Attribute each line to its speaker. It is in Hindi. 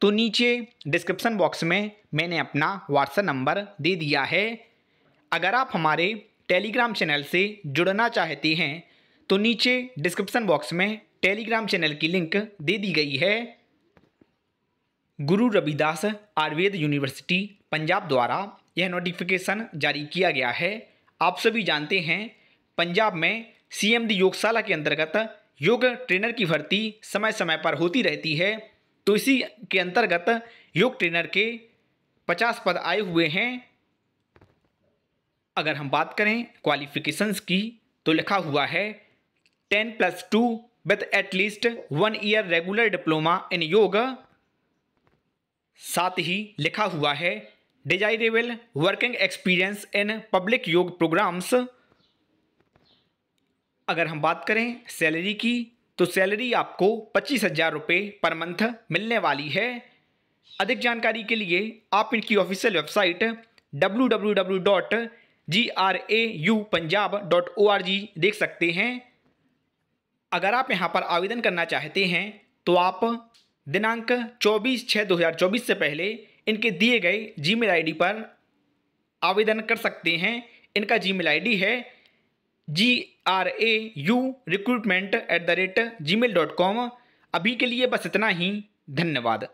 Speaker 1: तो नीचे डिस्क्रिप्सन बॉक्स में मैंने अपना व्हाट्सएप नंबर दे दिया है अगर आप हमारे टेलीग्राम चैनल से जुड़ना चाहते हैं तो नीचे डिस्क्रिप्सन बॉक्स में टेलीग्राम चैनल की लिंक दे दी गई है गुरु रविदास आयुर्वेद यूनिवर्सिटी पंजाब द्वारा यह नोटिफिकेशन जारी किया गया है आप सभी जानते हैं पंजाब में सीएमडी योगशाला के अंतर्गत योग ट्रेनर की भर्ती समय समय पर होती रहती है तो इसी के अंतर्गत योग ट्रेनर के पचास पद आए हुए हैं अगर हम बात करें क्वालिफिकेशंस की तो लिखा हुआ है ten plus two with at least one year regular diploma in yoga साथ ही लिखा हुआ है desirable working experience in public yoga programmes अगर हम बात करें सैलरी की तो सैलरी आपको पच्चीस हज़ार रुपये पर मंथ मिलने वाली है अधिक जानकारी के लिए आप इनकी official website www.grau.punjab.org W W dot G R A U Punjab dot O R G देख सकते हैं अगर आप यहाँ पर आवेदन करना चाहते हैं तो आप दिनांक 24 छः 2024 से पहले इनके दिए गए जीमेल आईडी पर आवेदन कर सकते हैं इनका जीमेल आईडी है G R A U recruitment at the rate Gmail dot com अभी के लिए बस इतना ही धन्यवाद